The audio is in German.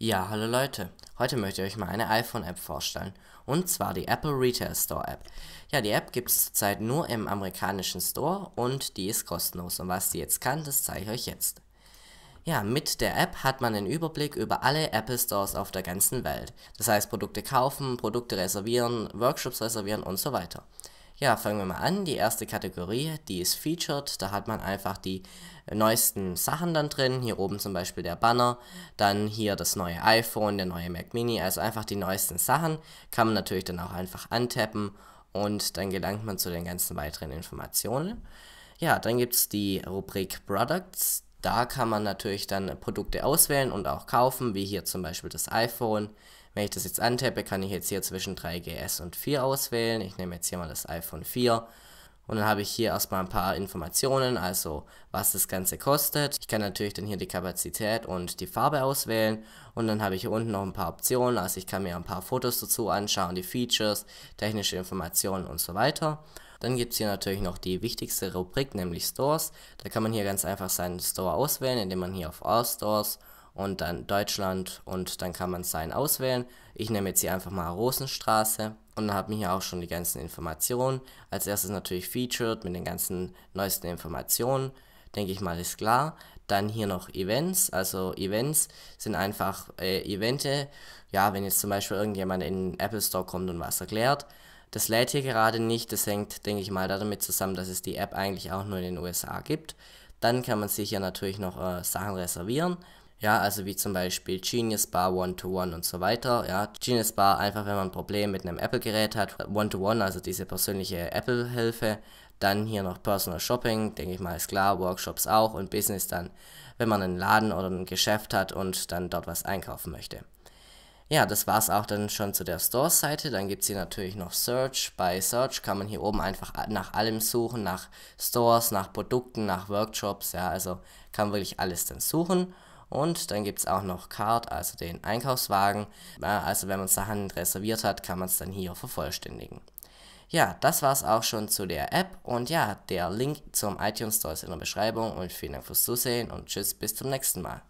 Ja, hallo Leute. Heute möchte ich euch mal eine iPhone-App vorstellen. Und zwar die Apple Retail Store App. Ja, die App gibt es zurzeit nur im amerikanischen Store und die ist kostenlos. Und was sie jetzt kann, das zeige ich euch jetzt. Ja, mit der App hat man den Überblick über alle Apple Stores auf der ganzen Welt. Das heißt, Produkte kaufen, Produkte reservieren, Workshops reservieren und so weiter. Ja, fangen wir mal an. Die erste Kategorie, die ist Featured. Da hat man einfach die neuesten Sachen dann drin. Hier oben zum Beispiel der Banner, dann hier das neue iPhone, der neue Mac Mini. Also einfach die neuesten Sachen. Kann man natürlich dann auch einfach antappen und dann gelangt man zu den ganzen weiteren Informationen. Ja, dann gibt es die Rubrik Products. Da kann man natürlich dann Produkte auswählen und auch kaufen, wie hier zum Beispiel das iPhone. Wenn ich das jetzt antappe, kann ich jetzt hier zwischen 3GS und 4 auswählen. Ich nehme jetzt hier mal das iPhone 4 und dann habe ich hier erstmal ein paar Informationen, also was das Ganze kostet. Ich kann natürlich dann hier die Kapazität und die Farbe auswählen und dann habe ich hier unten noch ein paar Optionen, also ich kann mir ein paar Fotos dazu anschauen, die Features, technische Informationen und so weiter. Dann gibt es hier natürlich noch die wichtigste Rubrik, nämlich Stores. Da kann man hier ganz einfach seinen Store auswählen, indem man hier auf All Stores und dann Deutschland und dann kann man seinen auswählen. Ich nehme jetzt hier einfach mal Rosenstraße und dann habe ich hier auch schon die ganzen Informationen. Als erstes natürlich Featured mit den ganzen neuesten Informationen. Denke ich mal, ist klar. Dann hier noch Events. Also Events sind einfach äh, Evente. Ja, wenn jetzt zum Beispiel irgendjemand in den Apple Store kommt und was erklärt, das lädt hier gerade nicht, das hängt, denke ich mal, damit zusammen, dass es die App eigentlich auch nur in den USA gibt. Dann kann man sich hier natürlich noch äh, Sachen reservieren. Ja, also wie zum Beispiel Genius Bar One-to-One und so weiter. Ja, Genius Bar einfach, wenn man ein Problem mit einem Apple-Gerät hat. One-to-One, -one, also diese persönliche Apple-Hilfe. Dann hier noch Personal Shopping, denke ich mal, ist klar. Workshops auch und Business dann, wenn man einen Laden oder ein Geschäft hat und dann dort was einkaufen möchte. Ja, das war's auch dann schon zu der store seite Dann gibt's hier natürlich noch Search. Bei Search kann man hier oben einfach nach allem suchen, nach Stores, nach Produkten, nach Workshops. Ja, also kann wirklich alles dann suchen. Und dann gibt's auch noch Card, also den Einkaufswagen. also wenn man Sachen reserviert hat, kann man es dann hier vervollständigen. Ja, das war's auch schon zu der App. Und ja, der Link zum iTunes Store ist in der Beschreibung. Und vielen Dank fürs Zusehen und tschüss, bis zum nächsten Mal.